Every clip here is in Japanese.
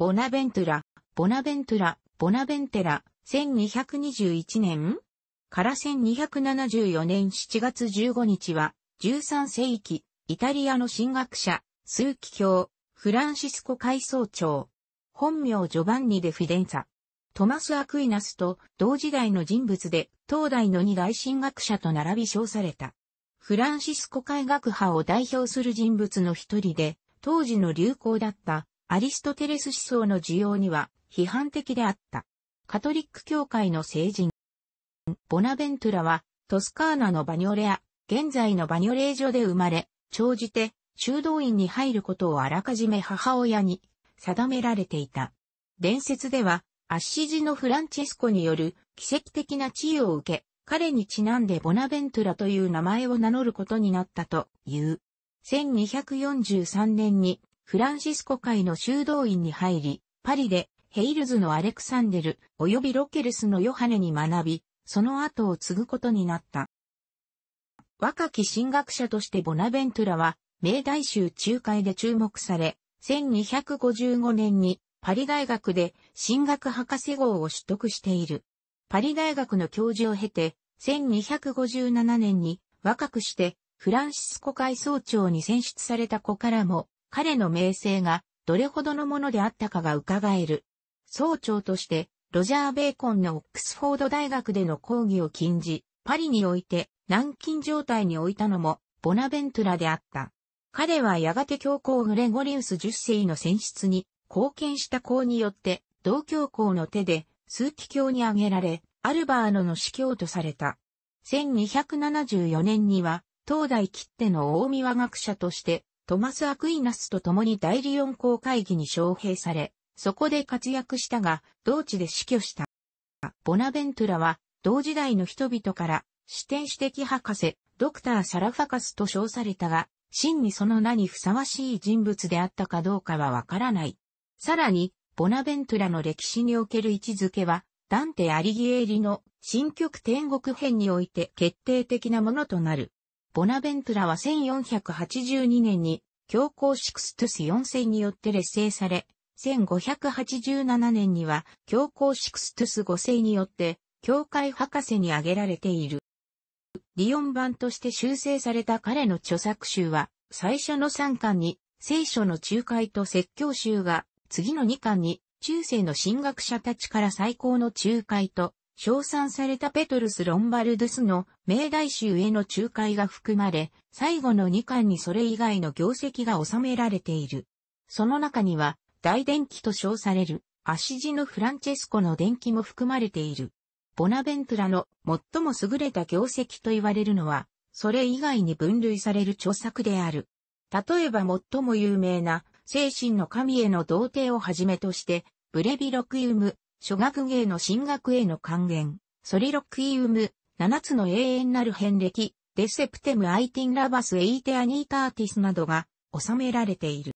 ボナベントゥラ、ボナベントゥラ、ボナベンテラ、1221年から1274年7月15日は、13世紀、イタリアの神学者、数奇教、フランシスコ海総長、本名ジョバンニ・デ・フィデンサ、トマス・アクイナスと同時代の人物で、当代の二大神学者と並び称された。フランシスコ海学派を代表する人物の一人で、当時の流行だったアリストテレス思想の需要には批判的であった。カトリック教会の聖人。ボナベントラはトスカーナのバニョレア、現在のバニョレージョで生まれ、長じて修道院に入ることをあらかじめ母親に定められていた。伝説では、アッシジのフランチェスコによる奇跡的な地位を受け、彼にちなんでボナベントラという名前を名乗ることになったという。1243年にフランシスコ会の修道院に入り、パリでヘイルズのアレクサンデル及びロケルスのヨハネに学び、その後を継ぐことになった。若き神学者としてボナベントラは、明大衆中会で注目され、1255年にパリ大学で神学博士号を取得している。パリ大学の教授を経て、1257年に若くしてフランシスコ会総長に選出された子からも彼の名声がどれほどのものであったかが伺える。総長として、ロジャー・ベーコンのオックスフォード大学での講義を禁じ、パリにおいて軟禁状態に置いたのもボナベントラであった。彼はやがて教皇グレゴリウス10世の選出に貢献した功によって同教皇の手で数奇教に挙げられ、アルバーノの司教とされた。1274年には、東大切手の大宮学者としてトマス・アクイナスと共に代理四公会議に招聘され、そこで活躍したが、同地で死去した。ボナベントゥラは、同時代の人々から、視点史的博士、ドクター・サラファカスと称されたが、真にその名にふさわしい人物であったかどうかはわからない。さらに、ボナベントゥラの歴史における位置づけは、ダンテ・アリギエーリの新曲天国編において決定的なものとなる。ボナベントゥラは1482年に教皇シクストゥス4世によって劣勢され、1587年には教皇シクストゥス5世によって教会博士に挙げられている。リオン版として修正された彼の著作集は、最初の3巻に聖書の仲介と説教集が、次の2巻に中世の神学者たちから最高の仲介と称賛されたペトルス・ロンバルドゥスの命題集への仲介が含まれ、最後の2巻にそれ以外の業績が収められている。その中には、大電気と称される、足地のフランチェスコの電気も含まれている。ボナベントラの最も優れた業績と言われるのは、それ以外に分類される著作である。例えば最も有名な、精神の神への童貞をはじめとして、ブレビロクイウム、諸学芸の進学への還元、ソリロクイウム、七つの永遠なる遍歴、デセプテムアイティンラバスエイテアニーターティスなどが収められている。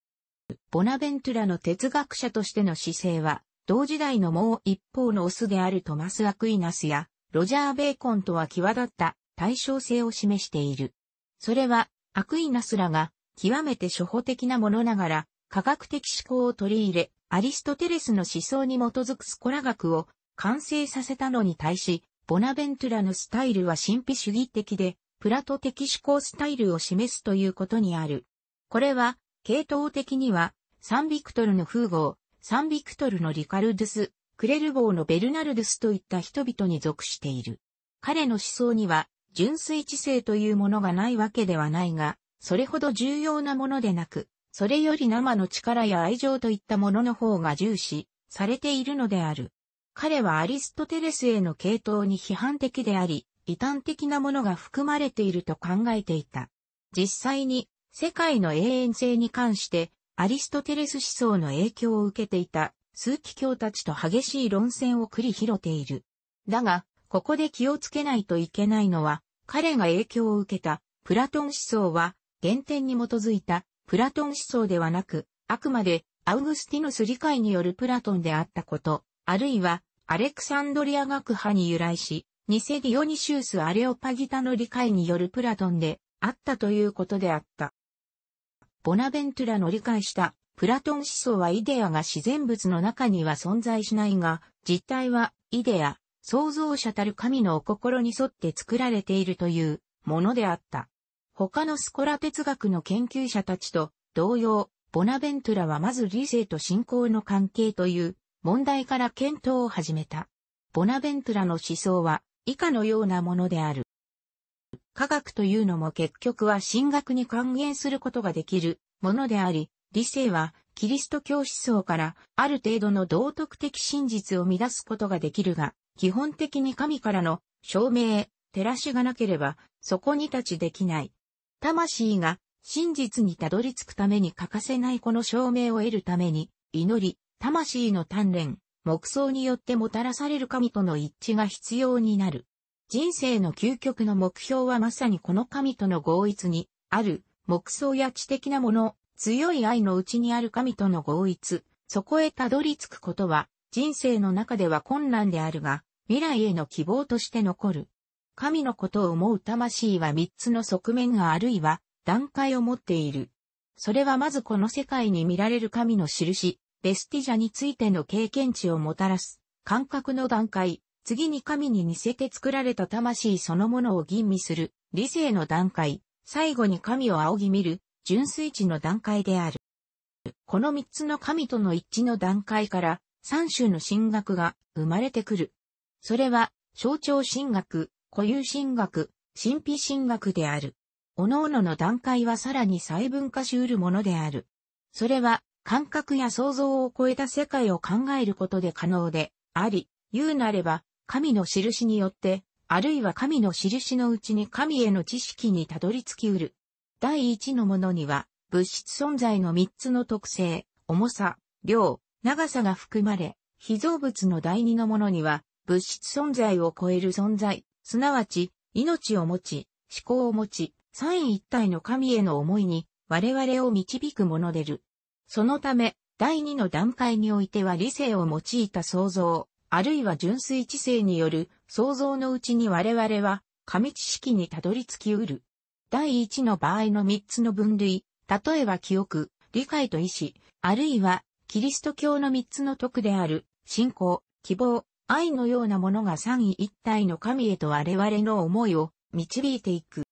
ボナベントラの哲学者としての姿勢は、同時代のもう一方のオスであるトマス・アクイナスや、ロジャー・ベーコンとは際立った対称性を示している。それは、アクイナスらが、極めて初歩的なものながら、科学的思考を取り入れ、アリストテレスの思想に基づくスコラ学を完成させたのに対し、ボナベントゥラのスタイルは神秘主義的で、プラト的思考スタイルを示すということにある。これは、系統的には、サンビクトルの風号、サンビクトルのリカルドゥス、クレルボーのベルナルドゥスといった人々に属している。彼の思想には、純粋知性というものがないわけではないが、それほど重要なものでなく、それより生の力や愛情といったものの方が重視されているのである。彼はアリストテレスへの系統に批判的であり、異端的なものが含まれていると考えていた。実際に世界の永遠性に関してアリストテレス思想の影響を受けていた枢機卿たちと激しい論戦を繰り広げている。だが、ここで気をつけないといけないのは、彼が影響を受けたプラトン思想は原点に基づいたプラトン思想ではなく、あくまでアウグスティヌス理解によるプラトンであったこと、あるいはアレクサンドリア学派に由来し、ニセディオニシウス・アレオパギタの理解によるプラトンであったということであった。ボナベントゥラの理解したプラトン思想はイデアが自然物の中には存在しないが、実体はイデア、創造者たる神のお心に沿って作られているというものであった。他のスコラ哲学の研究者たちと同様、ボナベントラはまず理性と信仰の関係という問題から検討を始めた。ボナベントラの思想は以下のようなものである。科学というのも結局は神学に還元することができるものであり、理性はキリスト教思想からある程度の道徳的真実を乱すことができるが、基本的に神からの証明、照らしがなければそこに立ちできない。魂が真実にたどり着くために欠かせないこの証明を得るために、祈り、魂の鍛錬、目想によってもたらされる神との一致が必要になる。人生の究極の目標はまさにこの神との合一に、ある、目想や知的なもの、強い愛のうちにある神との合一、そこへたどり着くことは、人生の中では困難であるが、未来への希望として残る。神のことを思う魂は三つの側面があるいは段階を持っている。それはまずこの世界に見られる神の印、ベスティジャについての経験値をもたらす、感覚の段階、次に神に似せて作られた魂そのものを吟味する、理性の段階、最後に神を仰ぎ見る、純粋値の段階である。この三つの神との一致の段階から、三種の神学が生まれてくる。それは、象徴神学、固有神学、神秘神学である。各々の段階はさらに細分化しうるものである。それは、感覚や想像を超えた世界を考えることで可能で、あり、言うなれば、神の印によって、あるいは神の印のうちに神への知識にたどり着きうる。第一のものには、物質存在の三つの特性、重さ、量、長さが含まれ、非造物の第二のものには、物質存在を超える存在、すなわち、命を持ち、思考を持ち、三位一体の神への思いに、我々を導くものでる。そのため、第二の段階においては理性を用いた創造、あるいは純粋知性による創造のうちに我々は、神知識にたどり着きうる。第一の場合の三つの分類、例えば記憶、理解と意志、あるいは、キリスト教の三つの徳である、信仰、希望、愛のようなものが三位一体の神へと我々の思いを導いていく。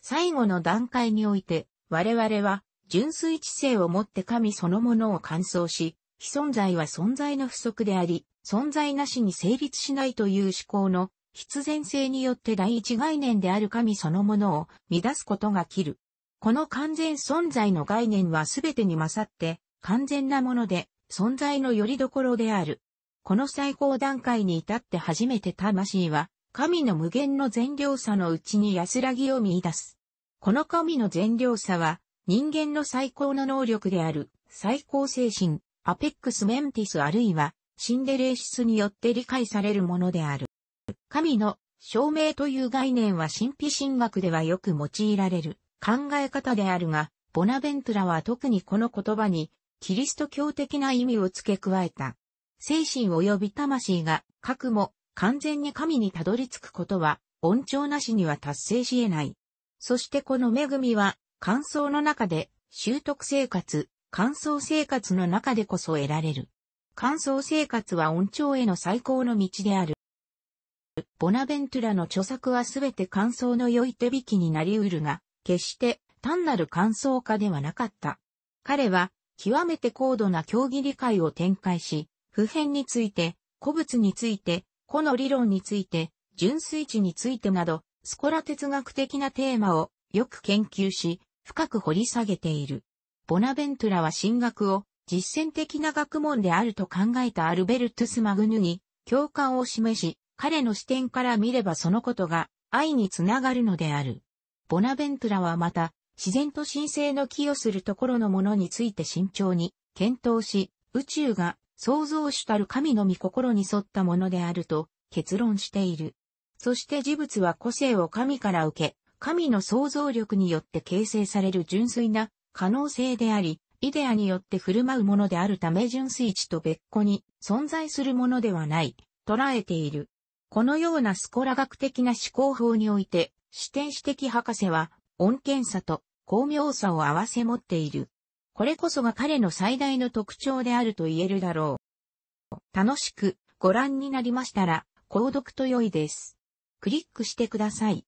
最後の段階において、我々は純粋知性をもって神そのものを完走し、非存在は存在の不足であり、存在なしに成立しないという思考の必然性によって第一概念である神そのものを乱すことが切る。この完全存在の概念は全てに勝って完全なもので存在のよりどころである。この最高段階に至って初めて魂は、神の無限の善良さのうちに安らぎを見出す。この神の善良さは、人間の最高の能力である、最高精神、アペックスメンティスあるいは、シンデレーシスによって理解されるものである。神の証明という概念は神秘神学ではよく用いられる考え方であるが、ボナベントラは特にこの言葉にキリスト教的な意味を付け加えた。精神及び魂が、核も完全に神にたどり着くことは、恩寵なしには達成し得ない。そしてこの恵みは、感想の中で、習得生活、感想生活の中でこそ得られる。感想生活は恩寵への最高の道である。ボナベントゥラの著作はすべて感想の良い手引きになり得るが、決して単なる感想家ではなかった。彼は、極めて高度な競技理解を展開し、普遍について、古物について、古の理論について、純粋値についてなど、スコラ哲学的なテーマをよく研究し、深く掘り下げている。ボナベントラは進学を実践的な学問であると考えたアルベルトゥス・マグヌに共感を示し、彼の視点から見ればそのことが愛につながるのである。ボナベントラはまた、自然と神聖の寄与するところのものについて慎重に検討し、宇宙が創造主たる神の御心に沿ったものであると結論している。そして事物は個性を神から受け、神の創造力によって形成される純粋な可能性であり、イデアによって振る舞うものであるため純粋値と別個に存在するものではない、捉えている。このようなスコラ学的な思考法において、視点史的博士は、恩健さと巧妙さを合わせ持っている。これこそが彼の最大の特徴であると言えるだろう。楽しくご覧になりましたら、購読と良いです。クリックしてください。